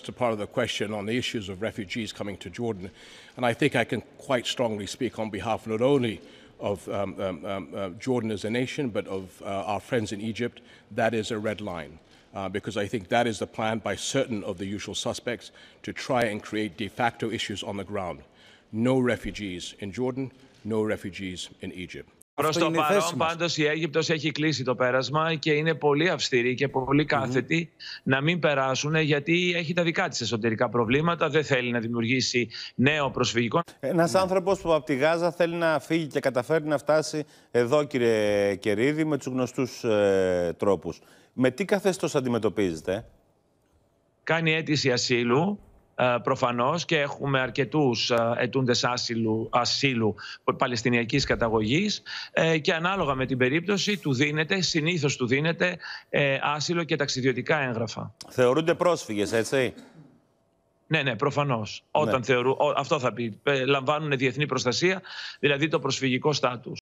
to part of the question on the issues of refugees coming to Jordan. And I think I can quite strongly speak on behalf not only of um, um, um, uh, Jordan as a nation, but of uh, our friends in Egypt. That is a red line. Uh, because I think that is the plan by certain of the usual suspects to try and create de facto issues on the ground. No refugees in Jordan, no refugees in Egypt. Προ το παρόν, πάντως, η Αίγυπτος έχει κλείσει το πέρασμα και είναι πολύ αυστηρή και πολύ να μην περάσουν γιατί έχει τα δικά της εσωτερικά προβλήματα. Δεν θέλει να δημιουργήσει νέο προσφυγικό. Ένας mm. άνθρωπος που από τη Γάζα θέλει να φύγει και καταφέρει να φτάσει εδώ, κύριε Κερίδη, με τους γνωστούς ε, τρόπους. Με τι καθεστώς αντιμετωπίζετε, Κάνει αίτηση ασύλου ε, προφανώς και έχουμε αρκετούς ε, ετούντες άσυλου, ασύλου παλαιστινιακής καταγωγής ε, και ανάλογα με την περίπτωση του δίνεται, συνήθως του δίνεται άσυλο και ταξιδιωτικά έγγραφα. Θεωρούνται πρόσφυγες έτσι. Ναι, ναι, προφανώς. Ναι. αυτό θα πει, λαμβάνουν διεθνή προστασία, δηλαδή το προσφυγικό στάτους.